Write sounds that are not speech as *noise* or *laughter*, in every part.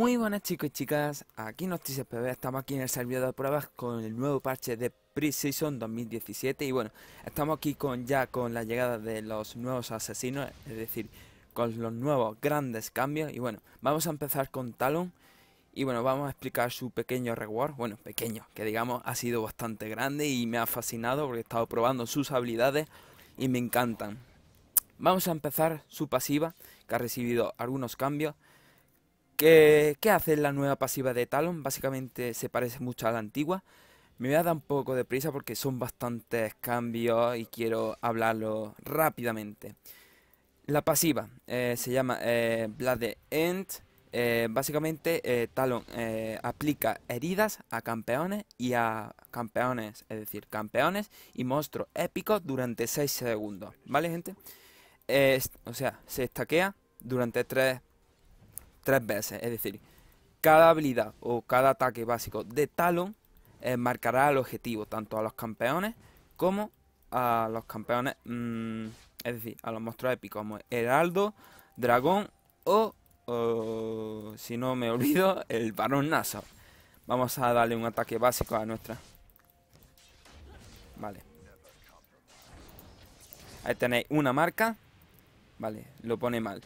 Muy buenas chicos y chicas, aquí noticias PB, estamos aquí en el servidor de pruebas con el nuevo parche de Pre-Season 2017 y bueno, estamos aquí con ya con la llegada de los nuevos asesinos, es decir, con los nuevos grandes cambios y bueno, vamos a empezar con Talon y bueno, vamos a explicar su pequeño reward, bueno, pequeño, que digamos ha sido bastante grande y me ha fascinado porque he estado probando sus habilidades y me encantan. Vamos a empezar su pasiva, que ha recibido algunos cambios ¿Qué, hace la nueva pasiva de Talon? Básicamente se parece mucho a la antigua. Me voy a dar un poco de prisa porque son bastantes cambios y quiero hablarlo rápidamente. La pasiva eh, se llama eh, Blade End. Eh, básicamente eh, Talon aplica heridas a campeones y a campeones, es decir, campeones y monstruos épicos durante 6 segundos. ¿Vale, gente? o sea, se estaquea durante 3 tres veces. Es decir, cada habilidad o cada ataque básico de Talon eh, marcará el objetivo tanto a los campeones como a los campeones, mm, es decir, a los monstruos épicos como Heraldo, Dragón o, si no me olvido, *laughs* el Barón Nasa. Vamos a darle un ataque básico a nuestra. Vale. Ahí tenéis una marca. Vale, lo pone mal.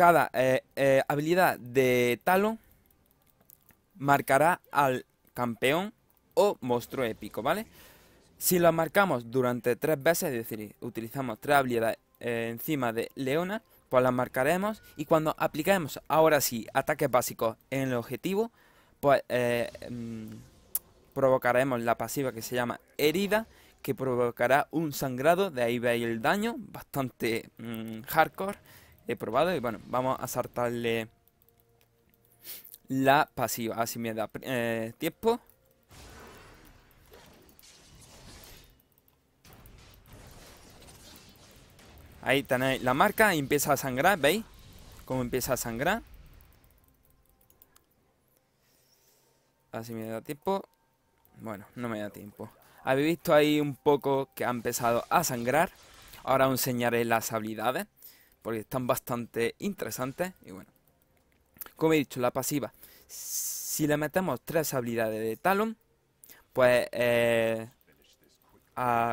Cada eh, eh, habilidad de Talo marcará al campeón o monstruo épico, ¿vale? Si lo marcamos durante tres veces, es decir, utilizamos tres habilidades eh, encima de Leona, pues las marcaremos y cuando apliquemos ahora sí ataques básicos en el objetivo, pues mm, provocaremos la pasiva que se llama herida, que provocará un sangrado, de ahí veis el daño, bastante mm, hardcore he probado. Y bueno, vamos a saltarle la pasiva. Así me da eh, tiempo. Ahí tenéis la marca, empieza a sangrar, ¿veis? Cómo empieza a sangrar. Así me da tiempo. Bueno, no me da tiempo. Habéis visto ahí un poco que ha empezado a sangrar. Ahora os enseñaré las habilidades porque están bastante interesantes. Y bueno, como he dicho, la pasiva. Si le metemos tres habilidades de Talon, pues eh,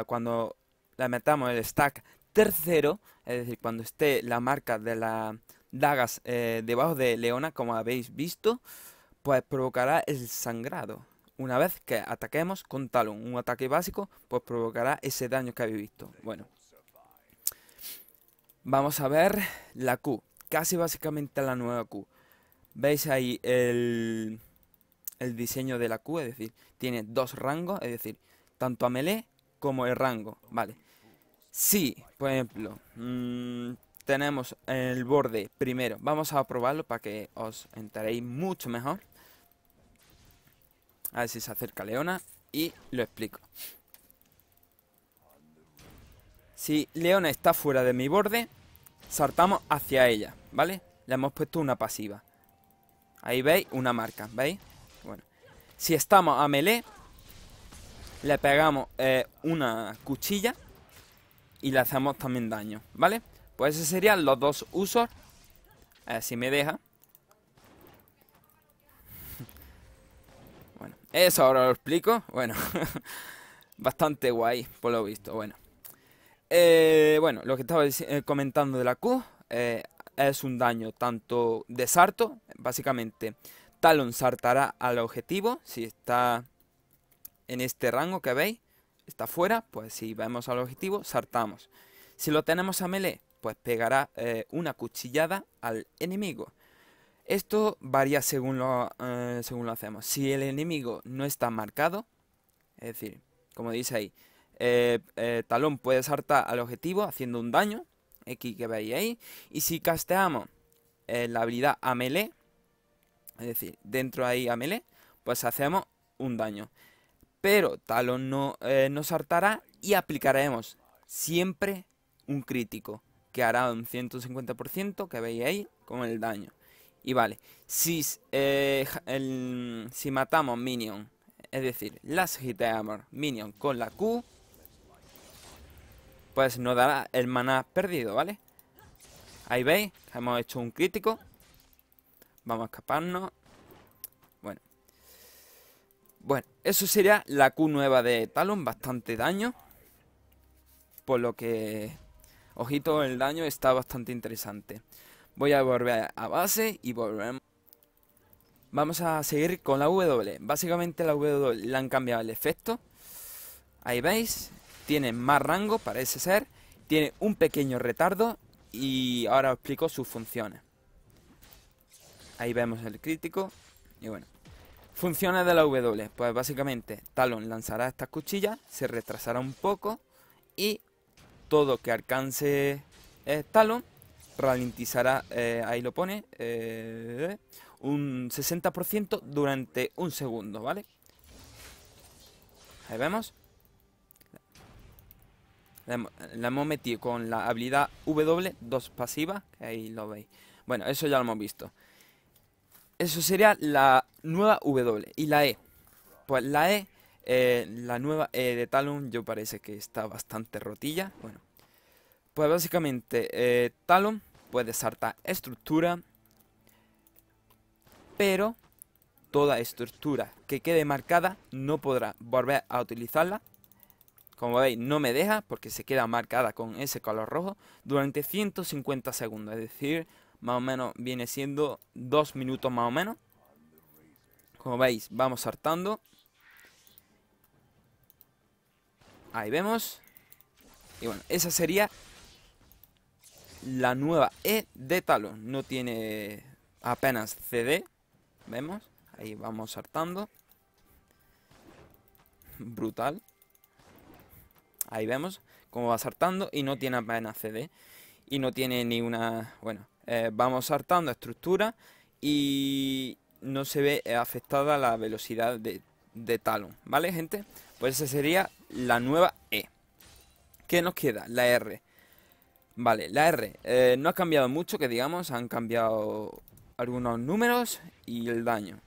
cuando le metamos el stack tercero, es decir, cuando esté la marca de las dagas eh, debajo de Leona, como habéis visto, pues provocará el sangrado. Una vez que ataquemos con Talon, un ataque básico, pues provocará ese daño que habéis visto. Bueno, Vamos a ver la Q, casi básicamente la nueva Q. Veis ahí el, diseño de la Q, es decir, tiene dos rangos, es decir, tanto a melee como el rango, ¿vale? Si, sí, por ejemplo, mm, tenemos el borde primero, vamos a probarlo para que os enteréis mucho mejor. A ver si se acerca Leona y lo explico. Si Leona está fuera de mi borde, saltamos hacia ella, ¿vale? Le hemos puesto una pasiva. Ahí veis una marca, ¿veis? Bueno, si estamos a melee, le pegamos eh, una cuchilla y le hacemos también daño, ¿vale? Pues esos serían los dos usos. A si me deja. *laughs* bueno, eso ahora lo explico. Bueno, *laughs* bastante guay, por lo visto. Bueno. Eh, bueno, lo que estaba eh, comentando de la Q eh, es un daño tanto de sarto, básicamente Talon saltará al objetivo, si está en este rango que veis, está fuera, pues si vamos al objetivo, sartamos Si lo tenemos a melee, pues pegará una cuchillada al enemigo. Esto varía según lo, según lo hacemos. Si el enemigo no está marcado, es decir, como dice ahí, eh, eh, talón puede saltar al objetivo haciendo un daño, X que veis ahí. Y si casteamos eh, la habilidad a melee, es decir, dentro ahí a melee, pues hacemos un daño. Pero Talón no, nos saltará y aplicaremos siempre un crítico, que hará un 150% que veis ahí con el daño. Y vale, si, si matamos Minion es decir, las hit Minion con la Q, pues nos dará el maná perdido, ¿vale? Ahí veis, hemos hecho un crítico. Vamos a escaparnos. Bueno. Bueno, eso sería la Q nueva de Talon, bastante daño. Por lo que, ojito, el daño está bastante interesante. Voy a volver a base y volvemos. Vamos a seguir con la W. Básicamente la W la han cambiado el efecto. Ahí veis, tiene más rango, parece ser, tiene un pequeño retardo y ahora os explico sus funciones. Ahí vemos el crítico y bueno. Funciones de la W, pues básicamente Talon lanzará estas cuchillas, se retrasará un poco y todo que alcance Talon ralentizará, eh, ahí lo pone, eh, un 60% durante un segundo, ¿vale? Ahí vemos. La, hemos metido con la habilidad W, dos pasiva que ahí lo veis. Bueno, eso ya lo hemos visto. Eso sería la nueva W. ¿Y la E? Pues la E, eh, la nueva E de Talon, yo parece que está bastante rotilla. Bueno, pues básicamente eh, Talon puede saltar estructura, pero toda estructura que quede marcada no podrá volver a utilizarla como veis, no me deja porque se queda marcada con ese color rojo durante 150 segundos. Es decir, más o menos viene siendo 2 minutos más o menos. Como veis, vamos saltando. Ahí vemos. Y bueno, esa sería la nueva E de Talon. No tiene apenas CD. Vemos. Ahí vamos saltando. Brutal. Ahí vemos cómo va saltando y no tiene apenas CD. Y no tiene ni una... Bueno, eh, vamos saltando estructura y no se ve afectada la velocidad de, de Talon. ¿Vale, gente? Pues esa sería la nueva E. ¿Qué nos queda? La R. Vale, la R eh, no ha cambiado mucho, que digamos, han cambiado algunos números y el daño.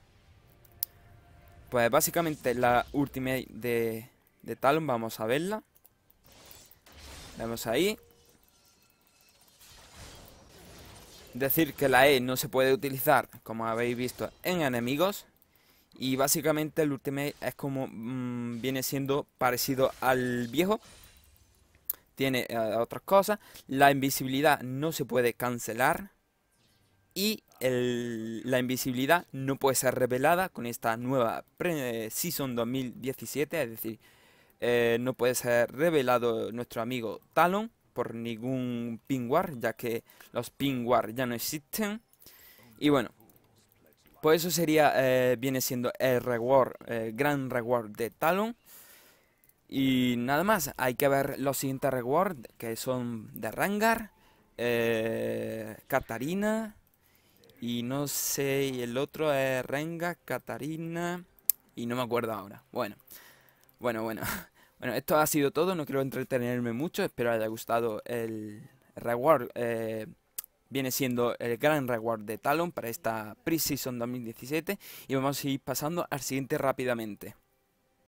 Pues básicamente la última de, de Talon, vamos a verla ahí. Decir que la E no se puede utilizar, como habéis visto, en enemigos. Y básicamente el Ultimate es como mm, viene siendo parecido al viejo. Tiene eh, otras cosas. La invisibilidad no se puede cancelar. Y la invisibilidad no puede ser revelada con esta nueva Season 2017. Es decir, eh, no puede ser revelado nuestro amigo Talon por ningún pingwar ya que los war ya no existen. Y bueno, Por pues eso sería, eh, viene siendo el reward, el eh, gran reward de Talon. Y nada más, hay que ver los siguientes rewards, que son de Rangar, Katarina, y no sé, y el otro es Renga, Katarina, y no me acuerdo ahora. Bueno, bueno, bueno. *laughs* Bueno, esto ha sido todo, no quiero entretenerme mucho, espero haya gustado el reward. Eh, viene siendo el gran reward de Talon para esta Pre-Season 2017 y vamos a ir pasando al siguiente rápidamente.